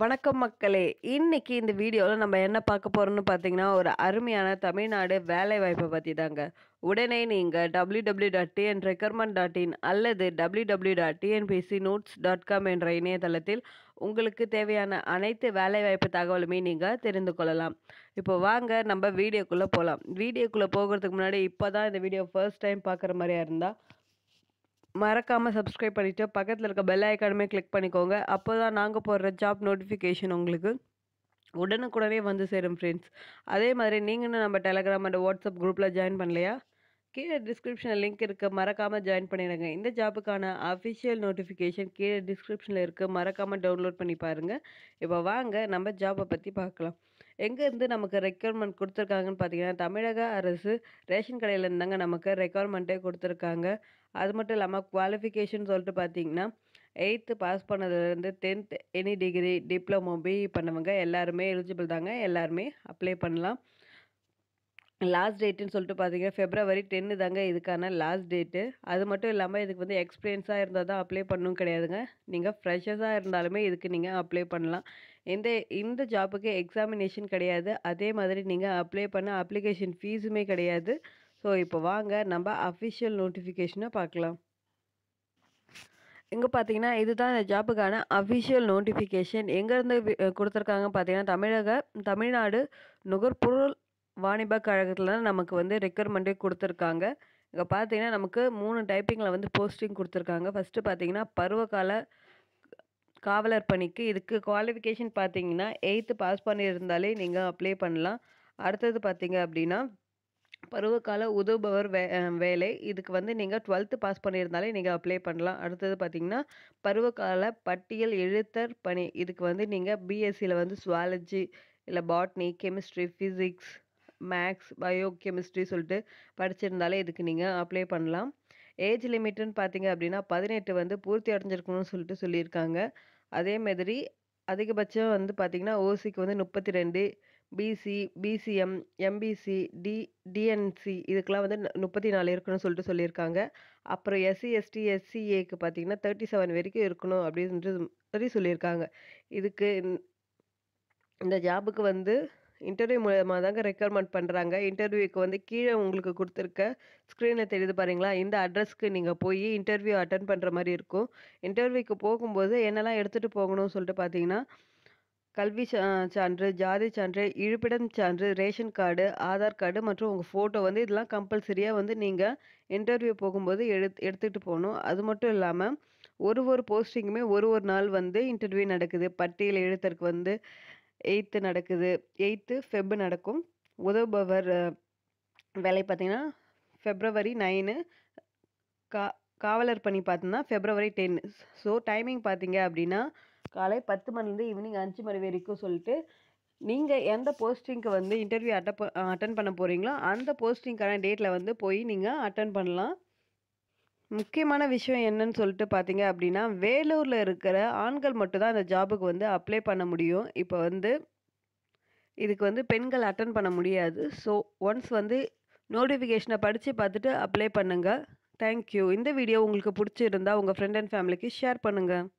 வணக்கம் மக்களே இன்னைக்கு இந்த வீடியோவில் நம்ம என்ன பார்க்க போகிறோம்னு பார்த்தீங்கன்னா ஒரு அருமையான தமிழ்நாடு வேலைவாய்ப்பை பற்றி தாங்க உடனே நீங்கள் W W dot TN recruitment dot in அல்லது W W dot TNPSC notes dot com என்ற இணையதளத்தில் உங்களுக்கு தேவையான அனைத்து வேலைவாய்ப்பு தகவலுமே நீங்கள் தெரிந்து கொள்ளலாம் இப்போ வாங்க நம்ம வீடியோக்குள்ளே போகலாம் வீடியோக்குள்ளே போகிறதுக்கு முன்னாடி இப்போ தான் இந்த வீடியோ ஃபர்ஸ்ட் டைம் பார்க்குற மாதிரியா இருந்தால் மறக்காமல் சப்ஸ்கிரைப் பண்ணிவிட்டு பக்கத்தில் இருக்க பெல் ஐக்கானுமே கிளிக் பண்ணிக்கோங்க அப்போ தான் நாங்கள் போடுற ஜாப் நோட்டிஃபிகேஷன் உங்களுக்கு உடனுக்குடனே வந்து சேரும் ஃப்ரெண்ட்ஸ் அதே மாதிரி நீங்கள் நம்ம டெலகிராம் அண்ட் வாட்ஸ்அப் குரூப்பில் ஜாயின் பண்ணலையா கீழே டிஸ்கிரிப்ஷனில் லிங்க் இருக்குது மறக்காமல் ஜாயின் பண்ணிடுங்க இந்த ஜாப்புக்கான அஃபிஷியல் நோட்டிஃபிகேஷன் கீழே டிஸ்கிரிப்ஷனில் இருக்குது மறக்காமல் டவுன்லோட் பண்ணி பாருங்கள் இப்போ வாங்க நம்ம ஜாப்பை பற்றி பார்க்கலாம் எங்கேருந்து நமக்கு ரெக்யூர்மெண்ட் கொடுத்துருக்காங்கன்னு பார்த்தீங்கன்னா தமிழக அரசு ரேஷன் கடையிலேருந்தாங்க நமக்கு ரெக்யர்மெண்ட்டே கொடுத்துருக்காங்க அது மட்டும் இல்லாமல் குவாலிஃபிகேஷன் சொல்லிட்டு பார்த்தீங்கன்னா எயித்து பாஸ் பண்ணதுலேருந்து tenth any degree diploma B e பண்ணவங்க எல்லாருமே எலிஜிபிள் தாங்க எல்லாருமே அப்ளை பண்ணலாம் லாஸ்ட் டேட்டுன்னு சொல்லிட்டு பார்த்தீங்கன்னா ஃபெப்ரவரி டென்னு தாங்க இதுக்கான லாஸ்ட் டேட்டு அது மட்டும் இல்லாமல் இதுக்கு வந்து எக்ஸ்பீரியன்ஸாக இருந்தால் தான் அப்ளை பண்ணணும் கிடையாதுங்க நீங்கள் ஃப்ரெஷர்ஸாக இருந்தாலுமே இதுக்கு நீங்கள் அப்ளை பண்ணலாம் இந்த இந்த ஜாப்புக்கு எக்ஸாமினேஷன் கிடையாது அதே மாதிரி நீங்கள் அப்ளை பண்ண அப்ளிகேஷன் ஃபீஸுமே கிடையாது ஸோ இப்போ வாங்க நம்ம அஃபிஷியல் நோட்டிஃபிகேஷனை பார்க்கலாம் இங்கே பார்த்தீங்கன்னா இதுதான் இந்த ஜாப்புக்கான அஃபிஷியல் நோட்டிஃபிகேஷன் எங்கேருந்து கொடுத்துருக்காங்க பார்த்தீங்கன்னா தமிழக தமிழ்நாடு நுகர்பொருள் வாணிப கழகத்தில் தான் நமக்கு வந்து ரெக்குயர்மெண்ட்டே கொடுத்துருக்காங்க இங்கே பார்த்தீங்கன்னா நமக்கு மூணு டைப்பிங்கில் வந்து போஸ்டிங் கொடுத்துருக்காங்க ஃபஸ்ட்டு பார்த்தீங்கன்னா பருவகால காவலர் பணிக்கு இதுக்கு குவாலிஃபிகேஷன் பார்த்தீங்கன்னா எயித்து பாஸ் பண்ணியிருந்தாலே நீங்கள் அப்ளை பண்ணலாம் அடுத்தது பார்த்தீங்க அப்படின்னா பருவகால உதவுபவர் வே வேலை இதுக்கு வந்து நீங்கள் டுவெல்த்து பாஸ் பண்ணியிருந்தாலே நீங்கள் அப்ளை பண்ணலாம் அடுத்தது பார்த்தீங்கன்னா பருவகால பட்டியல் எழுத்தர் பணி இதுக்கு வந்து நீங்கள் பிஎஸ்சியில் வந்து சுவாலஜி இல்லை botany chemistry physics maths bio chemistry சொல்லிட்டு படிச்சிருந்தாலே இதுக்கு நீங்கள் அப்ளை பண்ணலாம் ஏஜ் லிமிட்டுன்னு பார்த்தீங்க அப்படின்னா பதினெட்டு வந்து பூர்த்தி அடைஞ்சிருக்கணும்னு சொல்லிட்டு சொல்லியிருக்காங்க அதே மாதிரி அதிகபட்சம் வந்து பார்த்திங்கன்னா ஓசிக்கு வந்து முப்பத்தி ரெண்டு BC BCM MBC D DNC இதுக்கெலாம் வந்து முப்பத்தி நாலு இருக்கணும்னு சொல்லிட்டு சொல்லியிருக்காங்க அப்புறம் எஸ்சி எஸ்டி எஸ்சிஏக்கு பார்த்தீங்கன்னா தேர்ட்டி செவன் வரைக்கும் இருக்கணும் அப்படின்றது சொல்லியிருக்காங்க இதுக்கு இந்த ஜாபுக்கு வந்து இன்டர்வியூ மூலமாக தாங்க ரெக்யர்மெண்ட் பண்ணுறாங்க இன்டர்வியூக்கு வந்து கீழே உங்களுக்கு கொடுத்துருக்க ஸ்க்ரீனில் தெரியுது பாருங்களா இந்த அட்ரஸ்க்கு நீங்கள் போய் இன்டர்வியூ அட்டன் பண்ணுற மாதிரி இருக்கும் இன்டர்வியூக்கு போகும்போது என்னெல்லாம் எடுத்துகிட்டு போகணும்னு சொல்லிட்டு பார்த்தீங்கன்னா கல்வி சான்று ஜாதி சான்று இருப்பிடம் சான்று ரேஷன் கார்டு ஆதார் கார்டு மற்றும் உங்கள் ஃபோட்டோ வந்து இதெல்லாம் கம்பல்சரியாக வந்து நீங்கள் இன்டர்வியூ போகும்போது எடுத்து எடுத்துகிட்டு போகணும் அது மட்டும் இல்லாமல் ஒரு ஒரு போஸ்டிங்குமே ஒரு ஒரு நாள் வந்து இன்டர்வியூ நடக்குது பட்டியல் எழுத்தருக்கு வந்து எயித்து நடக்குது எயித்து ஃபெப் நடக்கும் உதவுபவர் வேலை பார்த்தீங்கன்னா ஃபெப்ரவரி நைனு கா காவலர் பணி பார்த்தோன்னா ஃபெப்ரவரி டென் ஸோ டைமிங் பார்த்தீங்க அப்படின்னா காலை பத்து மணிலேருந்து ஈவினிங் அஞ்சு மணி வரைக்கும் சொல்லிட்டு நீங்கள் எந்த போஸ்டிங்க்கு வந்து இன்டர்வியூ அட்டப் அட்டன் பண்ண போகிறீங்களோ அந்த போஸ்டிங்க்கான டேட்டில் வந்து போய் நீங்கள் அட்டன் பண்ணலாம் முக்கியமான விஷயம் என்னன்னு சொல்லிட்டு பார்த்தீங்க அப்படின்னா வேலூரில் இருக்கிற ஆண்கள் மட்டும்தான் அந்த ஜாபுக்கு வந்து அப்ளை பண்ண முடியும் இப்போ வந்து இதுக்கு வந்து பெண்கள் அட்டன் பண்ண முடியாது ஸோ ஒன்ஸ் வந்து நோட்டிஃபிகேஷனை படித்து பார்த்துட்டு அப்ளை பண்ணுங்கள் தேங்க்யூ இந்த வீடியோ உங்களுக்கு பிடிச்சிருந்தா உங்கள் ஃப்ரெண்ட் அண்ட் ஃபேமிலிக்கு ஷேர் பண்ணுங்கள்